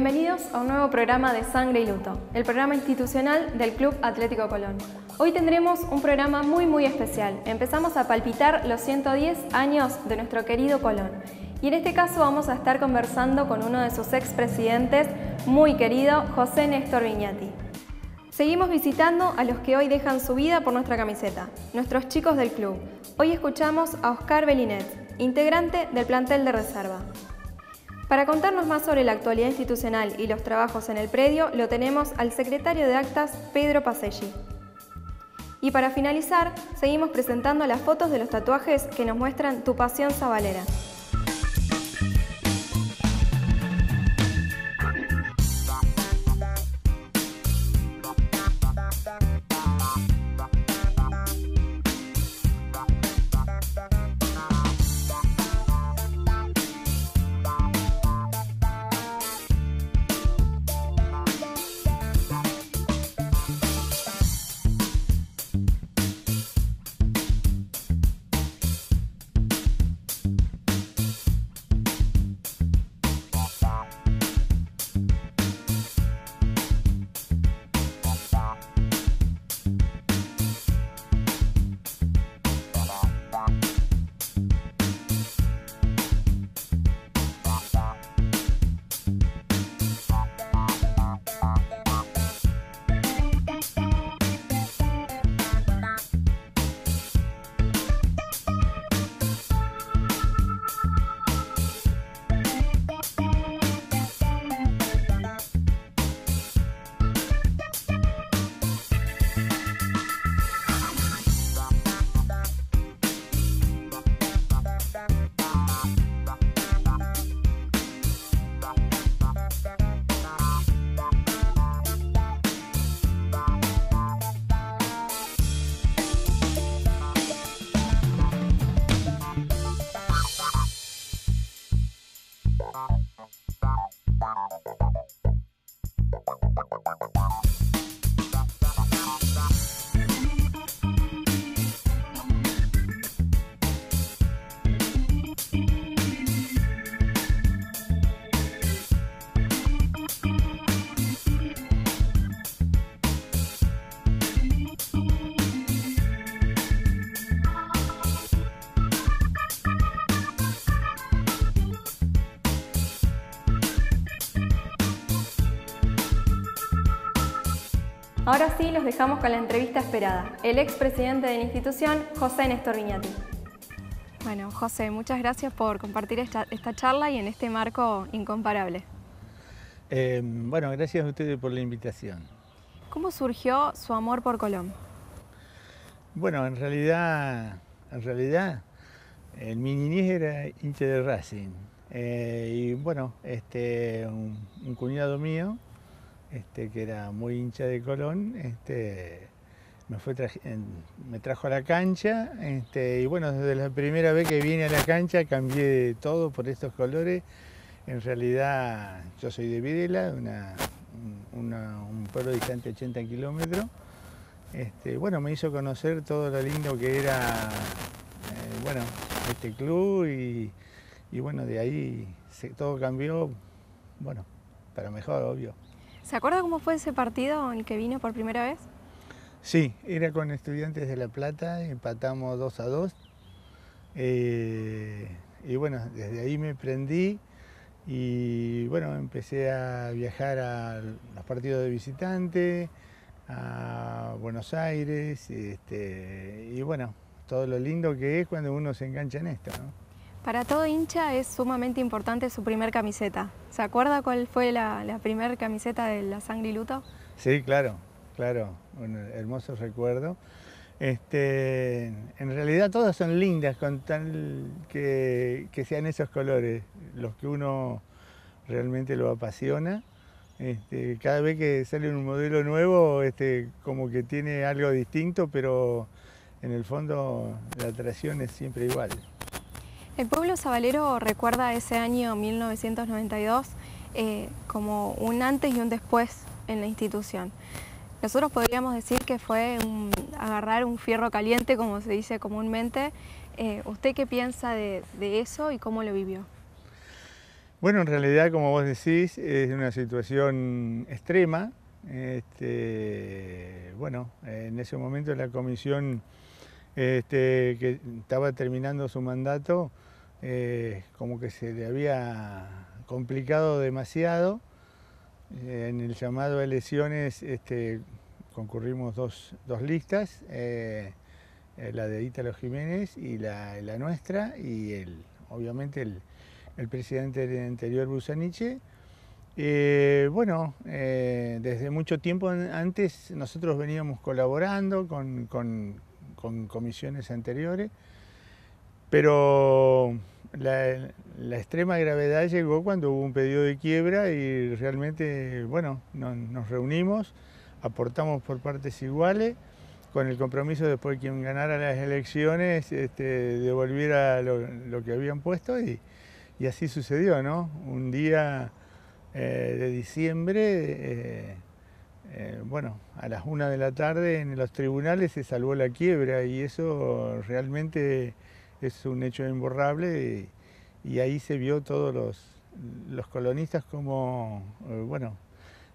Bienvenidos a un nuevo programa de Sangre y Luto, el programa institucional del Club Atlético Colón. Hoy tendremos un programa muy muy especial. Empezamos a palpitar los 110 años de nuestro querido Colón. Y en este caso vamos a estar conversando con uno de sus expresidentes, muy querido, José Néstor Viñati. Seguimos visitando a los que hoy dejan su vida por nuestra camiseta, nuestros chicos del club. Hoy escuchamos a Oscar Belinet, integrante del plantel de reserva. Para contarnos más sobre la actualidad institucional y los trabajos en el predio, lo tenemos al secretario de actas, Pedro Paselli. Y para finalizar, seguimos presentando las fotos de los tatuajes que nos muestran tu pasión sabalera. Ahora sí, los dejamos con la entrevista esperada. El expresidente de la institución, José Néstor Viñati. Bueno, José, muchas gracias por compartir esta, charla y en este marco incomparable. Eh, bueno, gracias a ustedes por la invitación. ¿Cómo surgió su amor por Colón? Bueno, en realidad, en realidad, el eh, mi niñez era hinche de Racing. Eh, y bueno, este, un cuñado mío este, que era muy hincha de Colón, este, me, trajo a la cancha este, y bueno, desde la primera vez que vine a la cancha cambié todo por estos colores. En realidad yo soy de Videla, un pueblo distante 80 kilómetros. bueno, me hizo conocer todo lo lindo que era eh, bueno, este club y, bueno, de ahí todo cambió, bueno, para mejor, obvio. ¿Se acuerda cómo fue ese partido en el que vino por primera vez? Sí, era con estudiantes de La Plata, empatamos 2 a 2. Eh, y bueno, desde ahí me prendí y bueno, empecé a viajar a los partidos de visitantes, a Buenos Aires, este, y bueno, todo lo lindo que es cuando uno se engancha en esto. Para todo hincha es sumamente importante su primer camiseta. ¿Se acuerda cuál fue la, la primer camiseta de la Sangre y Luto? Sí, claro, claro, un hermoso recuerdo. Este, en realidad todas son lindas con tal que, sean esos colores, los que uno realmente lo apasiona. Este, cada vez que sale un modelo nuevo, este, como que tiene algo distinto, pero en el fondo la atracción es siempre igual. El pueblo sabalero recuerda ese año 1992 eh, como un antes y un después en la institución. Nosotros podríamos decir que fue agarrar un fierro caliente, como se dice comúnmente. Eh, ¿Usted qué piensa de, eso y cómo lo vivió? Bueno, en realidad, como vos decís, es una situación extrema. Este, bueno, en ese momento la comisión este, que estaba terminando su mandato eh, como que se le había complicado demasiado. Eh, en el llamado a elecciones este, concurrimos dos, listas, eh, la de Ítalo Jiménez y la, nuestra, y el, obviamente el, presidente del anterior, Busaniche. bueno, desde mucho tiempo antes nosotros veníamos colaborando con comisiones anteriores, pero la, extrema gravedad llegó cuando hubo un pedido de quiebra y realmente, bueno, nos reunimos, aportamos por partes iguales, con el compromiso después de quien ganara las elecciones este, devolviera lo, que habían puesto y, así sucedió, ¿no? Un día eh, de diciembre, eh, eh, bueno, a las una de la tarde en los tribunales se salvó la quiebra y eso realmente es un hecho imborrable y, ahí se vio todos los, colonistas como, eh, bueno,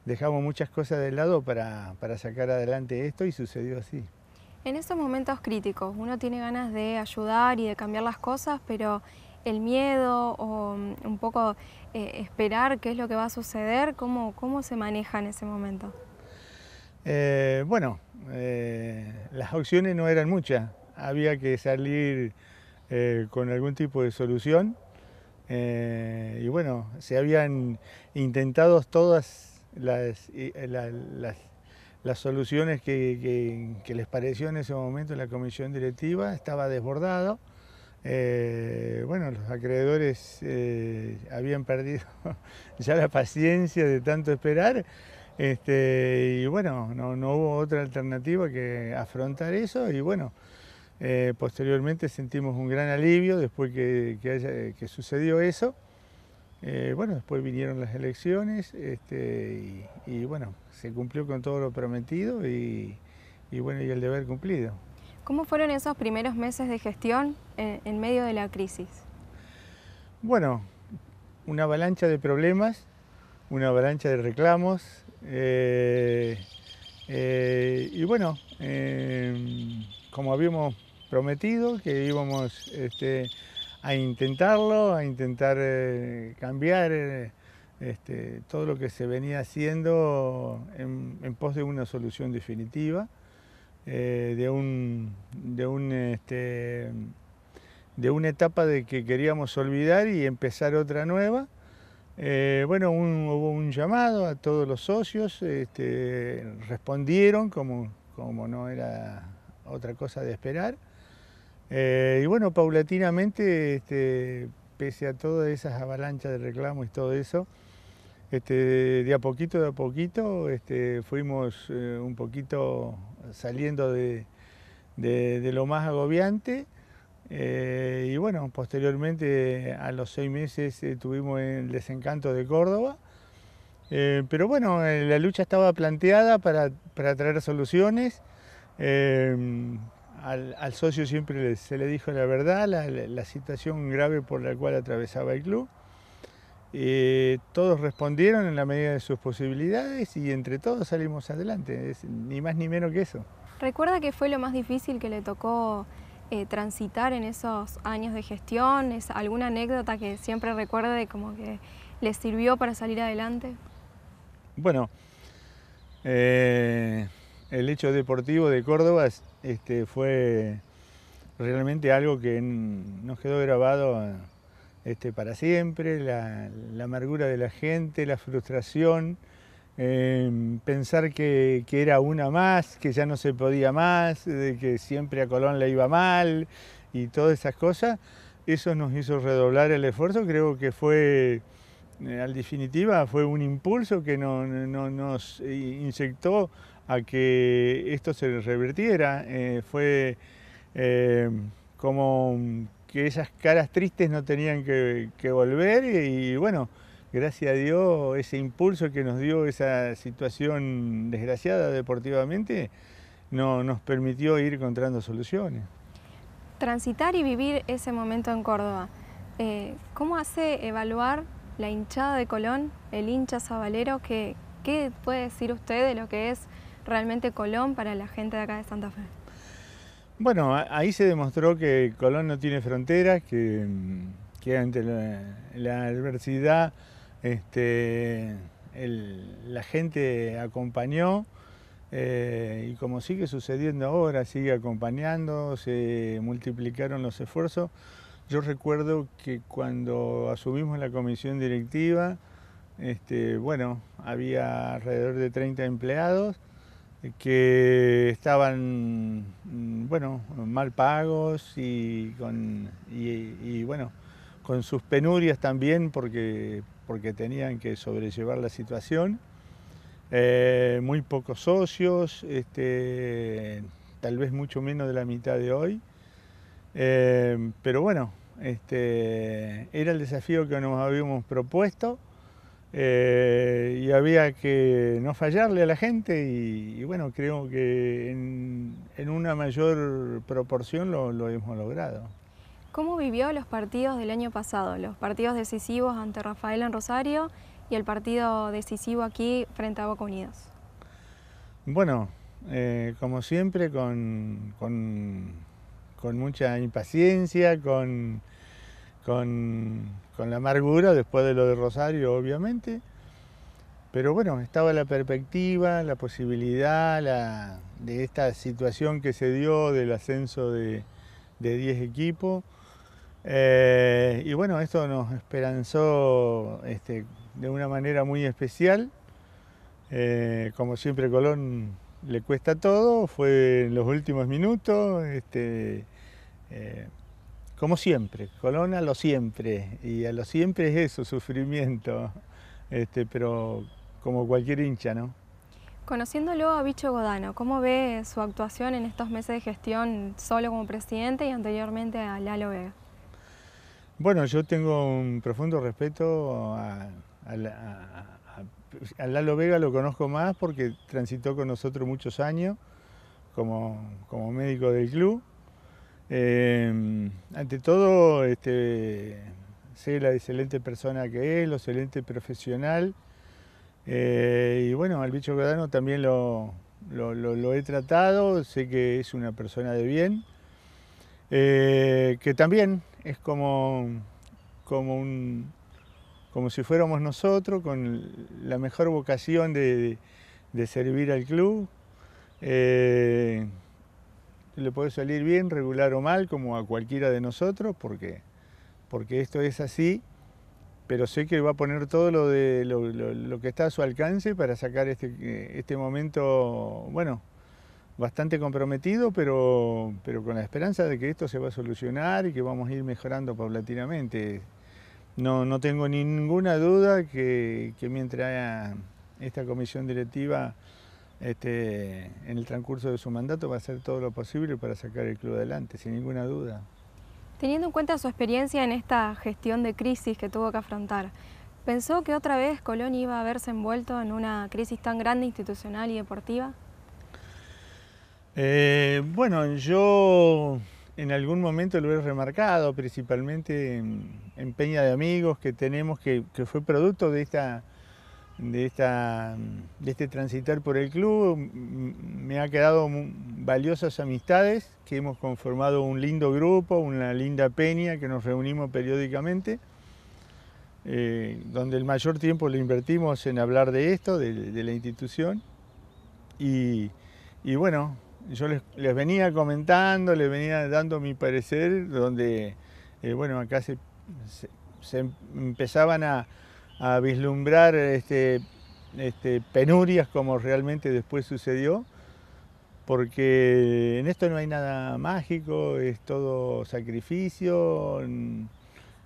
dejamos muchas cosas de lado para, sacar adelante esto y sucedió así. En estos momentos críticos, uno tiene ganas de ayudar y de cambiar las cosas, pero el miedo o mm, un poco eh, esperar qué es lo que va a suceder, ¿cómo, cómo se maneja en ese momento? Eh, bueno, las opciones no eran muchas. Había que salir eh, con algún tipo de solución. Eh, y bueno, se habían intentado todas las, eh, las, soluciones que, les pareció en ese momento la comisión directiva, estaba desbordado. bueno, los acreedores habían perdido ya la paciencia de tanto esperar. Este, y bueno, no, no hubo otra alternativa que afrontar eso y bueno, eh, posteriormente sentimos un gran alivio después que, que, sucedió eso. Eh, bueno, después vinieron las elecciones este, y, bueno, se cumplió con todo lo prometido y, bueno, y el deber cumplido. ¿Cómo fueron esos primeros meses de gestión eh, en, medio de la crisis? Bueno, una avalancha de problemas, una avalancha de reclamos y bueno, em, como habíamos prometido, que íbamos este, a intentarlo, a intentar eh, cambiar eh, este, todo lo que se venía haciendo en, pos de una solución definitiva, eh, de, un, de, un, este, de una etapa de que queríamos olvidar y empezar otra nueva. bueno, hubo un llamado a todos los socios, respondieron como, como no era otra cosa de esperar. Eh, y bueno, paulatinamente, este, pese a todas esas avalanchas de reclamos y todo eso, este, de a poquito, de a poquito, este, fuimos eh, un poquito saliendo de, lo más agobiante. Eh, y bueno, posteriormente a los seis meses estuvimos tuvimos el desencanto de Córdoba. pero bueno, la lucha estaba planteada para, para traer soluciones Em, al, socio siempre se le dijo la verdad, la, situación grave por la cual atravesaba el club. Eh, todos respondieron en la medida de sus posibilidades y entre todos salimos adelante, ni más ni menos que eso. ¿Recuerda que fue lo más difícil que le tocó eh, transitar en esos años de gestión? ¿Es ¿Alguna anécdota que siempre recuerde como que le sirvió para salir adelante? Bueno, eh, el hecho deportivo de Córdoba este, fue realmente algo que nos quedó grabado este, para siempre, la, amargura de la gente, la frustración, em, pensar que, era una más, que ya no se podía más, que siempre a Colón le iba mal y todas esas cosas, eso nos hizo redoblar el esfuerzo, creo que fue, eh, al definitiva, fue un impulso que nos inyectó a que esto se revirtiera. Eh, fue eh, como que esas caras tristes no tenían que, volver y, bueno, gracias a Dios ese impulso que nos dio esa situación desgraciada deportivamente no, nos permitió ir encontrando soluciones. Transitar y vivir ese momento en Córdoba, eh, ¿cómo hace evaluar la hinchada de Colón, el hincha sabalero, que, ¿Qué puede decir usted de lo que es realmente Colón para la gente de acá de Santa Fe? Bueno, ahí se demostró que Colón no tiene fronteras, que, ante la, adversidad este, la gente acompañó eh, y como sigue sucediendo ahora, sigue acompañando, se multiplicaron los esfuerzos. Yo recuerdo que cuando asumimos la comisión directiva, este, bueno, había alrededor de 30 empleados que estaban mm, bueno mal pagos y con bueno con sus penurias también porque tenían que sobrellevar la situación eh, muy pocos socios este, tal vez mucho menos de la mitad de hoy eh, pero bueno este, era el desafío que nos habíamos propuesto eh, y había que no fallarle a la gente y, bueno, creo que en, una mayor proporción lo, hemos logrado. ¿Cómo vivió los partidos del año pasado? Los partidos decisivos ante Rafael en Rosario y el partido decisivo aquí frente a Boca Unidos. Bueno, eh, como siempre, con, con, mucha impaciencia, con, con, la amargura después de lo de Rosario, obviamente. Pero bueno, estaba la perspectiva, la posibilidad de esta situación que se dio del ascenso de, de 10 equipos. Eh, y bueno, esto nos esperanzó este, de una manera muy especial. Eh, como siempre Colón le cuesta todo, fue en los últimos minutos. Este, eh, como siempre, Colón a lo siempre, y a lo siempre es eso, sufrimiento, este, pero como cualquier hincha, ¿no? Conociéndolo a Bicho Godano, ¿cómo ve su actuación en estos meses de gestión solo como presidente y anteriormente a Lalo Vega? Bueno, yo tengo un profundo respeto a, Lalo Vega, lo conozco más porque transitó con nosotros muchos años como médico del club eh, ante todo, este, sé la excelente persona que es, lo excelente profesional. Eh, y bueno, al bicho Godano también lo, he tratado, sé que es una persona de bien, eh, que también es como, como, un, como si fuéramos nosotros, con la mejor vocación de, servir al club le puede salir bien, regular o mal, como a cualquiera de nosotros, porque, porque esto es así, pero sé que va a poner todo lo, de, lo, que está a su alcance para sacar este, este momento, bueno, bastante comprometido, pero, pero con la esperanza de que esto se va a solucionar y que vamos a ir mejorando paulatinamente. No, no tengo ninguna duda que, que mientras esta comisión directiva este, en el transcurso de su mandato va a hacer todo lo posible para sacar el club adelante, sin ninguna duda. Teniendo en cuenta su experiencia en esta gestión de crisis que tuvo que afrontar, ¿pensó que otra vez Colón iba a verse envuelto en una crisis tan grande institucional y deportiva? Eh, bueno, yo en algún momento lo he remarcado, principalmente en, Peña de Amigos, que tenemos que fue producto de esta de, esta, de este transitar por el club. Me ha quedado valiosas amistades, que hemos conformado un lindo grupo, una linda peña que nos reunimos periódicamente, eh, donde el mayor tiempo lo invertimos en hablar de esto, de, la institución. Y, bueno, yo les, venía comentando, les venía dando mi parecer, donde, eh, bueno, acá se empezaban a, a vislumbrar este, este, penurias como realmente después sucedió, porque en esto no hay nada mágico, es todo sacrificio.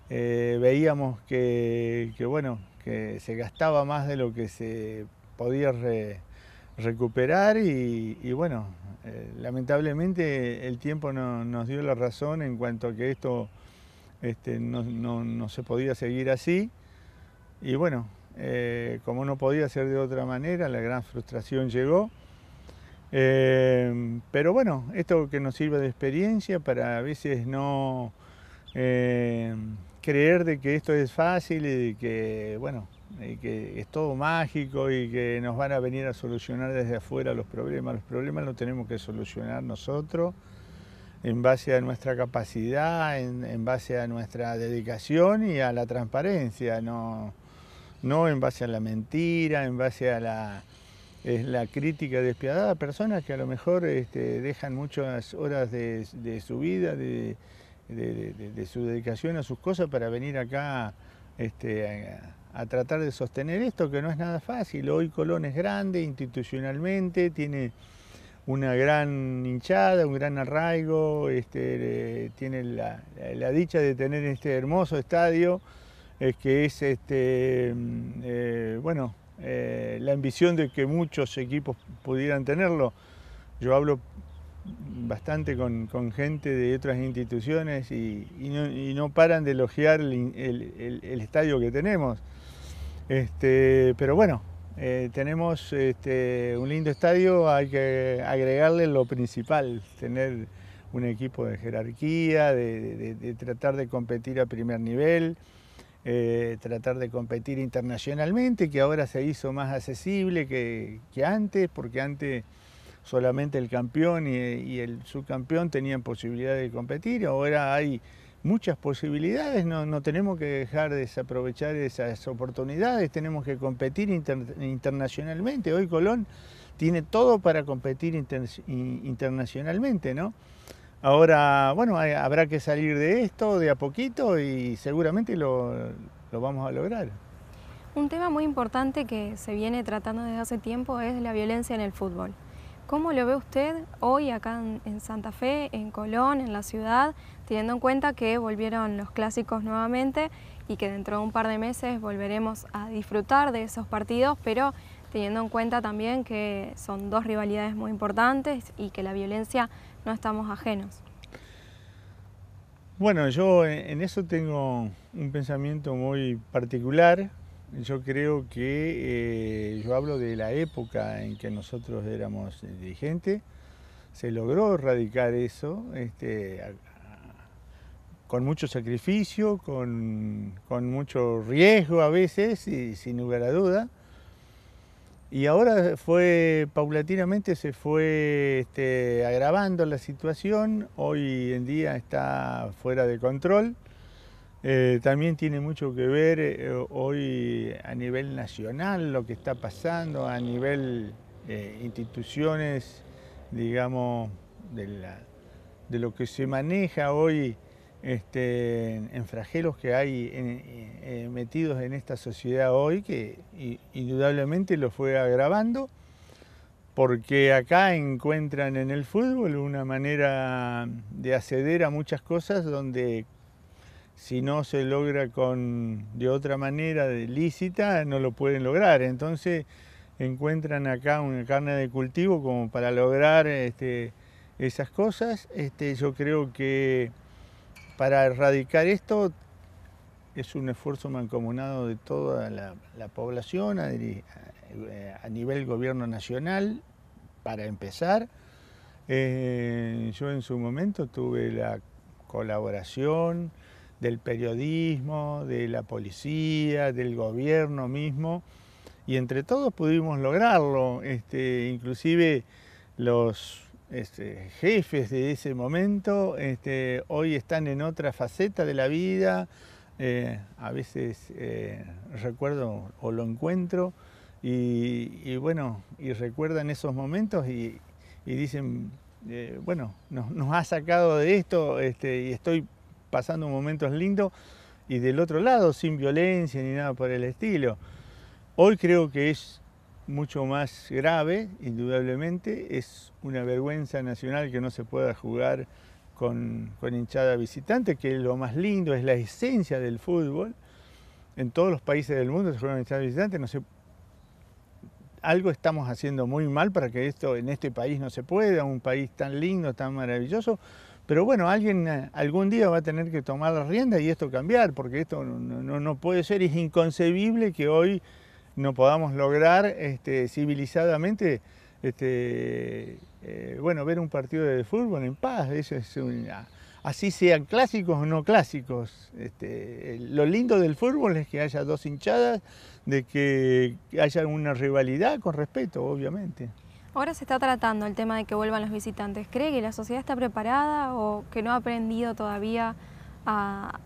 Eh, veíamos que, bueno, que se gastaba más de lo que se podía recuperar y, bueno, eh, lamentablemente el tiempo no, nos dio la razón en cuanto a que esto este, no se podía seguir así. Y bueno, eh, como no podía ser de otra manera, la gran frustración llegó. Eh, pero bueno, esto que nos sirva de experiencia para a veces no eh, creer de que esto es fácil y que, bueno, que es todo mágico y que nos van a venir a solucionar desde afuera los problemas. Los problemas los tenemos que solucionar nosotros en base a nuestra capacidad, en, en base a nuestra dedicación y a la transparencia. No, no en base a la mentira, en base a la, crítica despiadada personas que a lo mejor este, dejan muchas horas de, su vida, de, su dedicación a sus cosas para venir acá este, a, tratar de sostener esto, que no es nada fácil. Hoy Colón es grande institucionalmente, tiene una gran hinchada, un gran arraigo, este, tiene la dicha de tener este hermoso estadio. Es que es este, mm, eh, bueno, eh, la ambición de que muchos equipos pudieran tenerlo. Yo hablo bastante con, gente de otras instituciones y, no, paran de elogiar el, el, estadio que tenemos. Este, pero bueno, eh, tenemos este, un lindo estadio, hay que agregarle lo principal, tener un equipo de jerarquía, de tratar de competir a primer nivel. Eh, tratar de competir internacionalmente, que ahora se hizo más accesible que, antes, porque antes solamente el campeón y, el subcampeón tenían posibilidad de competir, ahora hay muchas posibilidades, no, tenemos que dejar de desaprovechar esas oportunidades, tenemos que competir internacionalmente. Hoy Colón tiene todo para competir internacionalmente, ¿no? Ahora, bueno, habrá que salir de esto de a poquito y seguramente lo, lo vamos a lograr. Un tema muy importante que se viene tratando desde hace tiempo es la violencia en el fútbol. ¿Cómo lo ve usted hoy acá en, Santa Fe, en Colón, en la ciudad, teniendo en cuenta que volvieron los clásicos nuevamente y que dentro de un par de meses volveremos a disfrutar de esos partidos, pero teniendo en cuenta también que son dos rivalidades muy importantes y que la violencia no estamos ajenos. Bueno, yo en eso tengo un pensamiento muy particular. Yo creo que eh, yo hablo de la época en que nosotros éramos dirigentes. Se logró erradicar eso este, con mucho sacrificio, con, con, mucho riesgo a veces, y sin lugar a duda, y ahora fue, paulatinamente se fue este, agravando la situación, hoy en día está fuera de control. Eh, también tiene mucho que ver eh, hoy a nivel nacional lo que está pasando, a nivel eh, instituciones, digamos, de lo que se maneja hoy este, en fragelos que hay metidos en esta sociedad hoy, que indudablemente lo fue agravando, porque acá encuentran en el fútbol una manera de acceder a muchas cosas donde si no se logra con, de otra manera lícita, no lo pueden lograr. Entonces encuentran acá una carne de cultivo como para lograr este, esas cosas. Este, yo creo que para erradicar esto es un esfuerzo mancomunado de toda la, población eh, a, nivel gobierno nacional, para empezar. Eh, yo en su momento tuve la colaboración del periodismo, de la policía, del gobierno mismo, y entre todos pudimos lograrlo. Este, inclusive los este, jefes de ese momento, este, hoy están en otra faceta de la vida. Eh, a veces eh, recuerdo o lo encuentro y, bueno, y recuerdan esos momentos y, dicen, eh, bueno, nos, nos, ha sacado de esto este, y estoy pasando momentos lindos y del otro lado, sin violencia ni nada por el estilo. Hoy creo que es mucho más grave, indudablemente, es una vergüenza nacional que no se pueda jugar con, hinchada visitante, que lo más lindo es la esencia del fútbol. En todos los países del mundo se juega con hinchada visitante, no sé algo estamos haciendo muy mal para que esto en este país no se pueda, un país tan lindo, tan maravilloso. Pero bueno, alguien eh, algún día va a tener que tomar la rienda y esto cambiar, porque esto no, no puede ser, es inconcebible que hoy no podamos lograr este, civilizadamente este, eh, bueno, ver un partido de fútbol en paz, eso es una, así sean clásicos o no clásicos. Este, lo lindo del fútbol es que haya dos hinchadas, de que haya una rivalidad con respeto, obviamente. Ahora se está tratando el tema de que vuelvan los visitantes. ¿Cree que la sociedad está preparada o que no ha aprendido todavía a,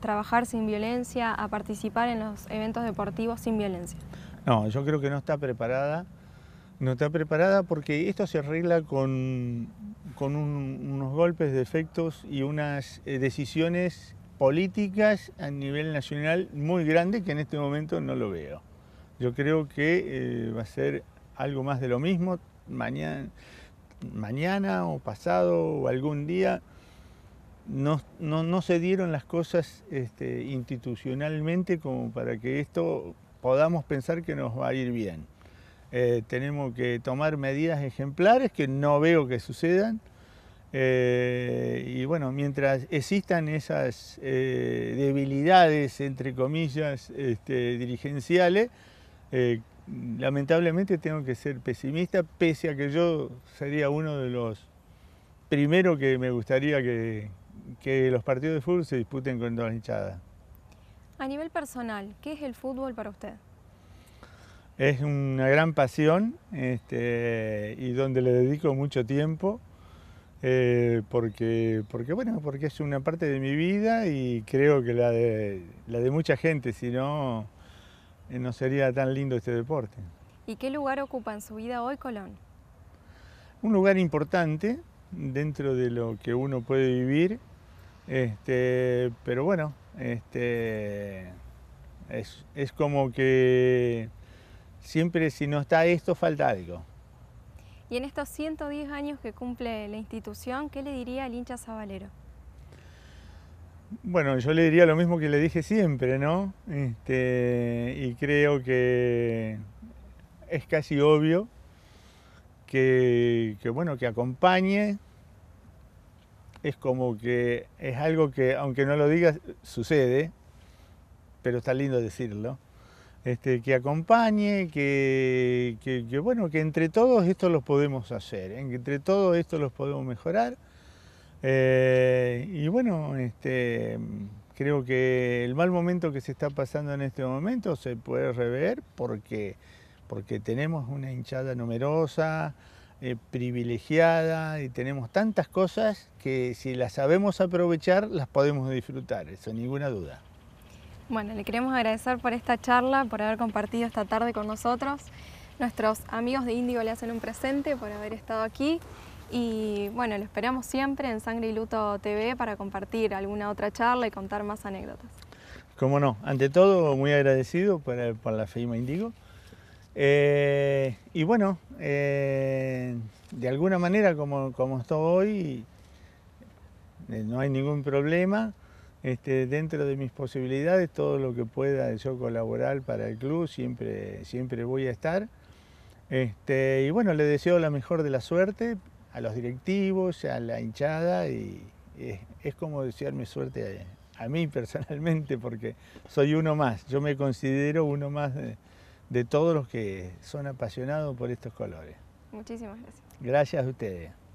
trabajar sin violencia, a participar en los eventos deportivos sin violencia? No, yo creo que no está preparada. No está preparada porque esto se arregla con, con unos golpes de efectos y unas eh, decisiones políticas a nivel nacional muy grande que en este momento no lo veo. Yo creo que eh, va a ser algo más de lo mismo mañana, mañana o pasado o algún día no, no, se dieron las cosas este, institucionalmente como para que esto podamos pensar que nos va a ir bien. Eh, tenemos que tomar medidas ejemplares que no veo que sucedan. Eh, y bueno, mientras existan esas eh, debilidades, entre comillas, este, dirigenciales, lamentablemente tengo que ser pesimista, pese a que yo sería uno de los primeros que me gustaría que, que los partidos de fútbol se disputen con dos hinchadas. A nivel personal, ¿qué es el fútbol para usted? Es una gran pasión este, y donde le dedico mucho tiempo eh, porque, porque, bueno, porque es una parte de mi vida y creo que la de, la de mucha gente, si no, eh, no sería tan lindo este deporte. ¿Y qué lugar ocupa en su vida hoy Colón? Un lugar importante, dentro de lo que uno puede vivir. Este, pero bueno, este, es, como que siempre si no está esto, falta algo. Y en estos 110 años que cumple la institución, ¿qué le diría al hincha Zavalero? Bueno, yo le diría lo mismo que le dije siempre, ¿no? Este, y creo que es casi obvio que, bueno, que acompañe, es como que es algo que, aunque no lo digas, sucede, pero está lindo decirlo. Este, que acompañe, que, bueno, ¿eh? que entre todos esto los podemos hacer, entre todos esto los podemos mejorar. Eh, y bueno, este, creo que el mal momento que se está pasando en este momento se puede rever porque porque tenemos una hinchada numerosa, eh, privilegiada y tenemos tantas cosas que si las sabemos aprovechar las podemos disfrutar, eso ninguna duda. Bueno, le queremos agradecer por esta charla, por haber compartido esta tarde con nosotros. Nuestros amigos de Índigo le hacen un presente por haber estado aquí y bueno, lo esperamos siempre en Sangre y Luto TV para compartir alguna otra charla y contar más anécdotas. Cómo no, ante todo muy agradecido por, por la FEIMA Índigo eh, y bueno, eh, de alguna manera como, como estoy hoy, eh, no hay ningún problema. Este, dentro de mis posibilidades, todo lo que pueda yo colaborar para el club, siempre, siempre voy a estar. Este, y bueno, le deseo la mejor de la suerte a los directivos, a la hinchada, y es, como desearme suerte a, mí personalmente, porque soy uno más, yo me considero uno más de todos los que son apasionados por estos colores. Muchísimas gracias. Gracias a ustedes.